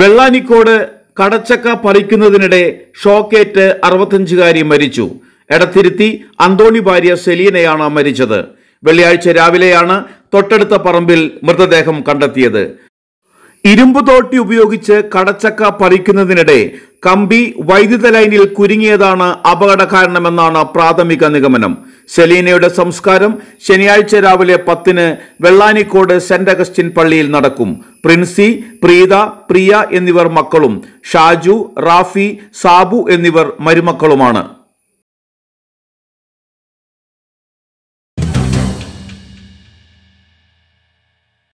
വെള്ളാനിക്കോട് കടച്ചക്ക പറിക്കുന്നതിനിടെ ഷോക്കേറ്റ് അറുപത്തഞ്ചുകാരി മരിച്ചു എടത്തിരുത്തി അന്തോണി ഭാര്യ സെലീനയാണ് മരിച്ചത് വെള്ളിയാഴ്ച രാവിലെയാണ് തൊട്ടടുത്ത പറമ്പിൽ മൃതദേഹം കണ്ടെത്തിയത് ഇരുമ്പ് തോട്ടി ഉപയോഗിച്ച് കടച്ചക്ക പറിക്കുന്നതിനിടെ കമ്പി വൈദ്യുത ലൈനിൽ കുരുങ്ങിയതാണ് അപകട കാരണമെന്നാണ് പ്രാഥമിക നിഗമനം സെലീനയുടെ സംസ്കാരം ശനിയാഴ്ച രാവിലെ പത്തിന് വെള്ളാനിക്കോട് സെന്റ് അഗസ്റ്റിൻ പള്ളിയിൽ നടക്കും പ്രിൻസി പ്രീത പ്രിയ എന്നിവർ മക്കളും ഷാജു റാഫി സാബു എന്നിവർ മരുമക്കളുമാണ്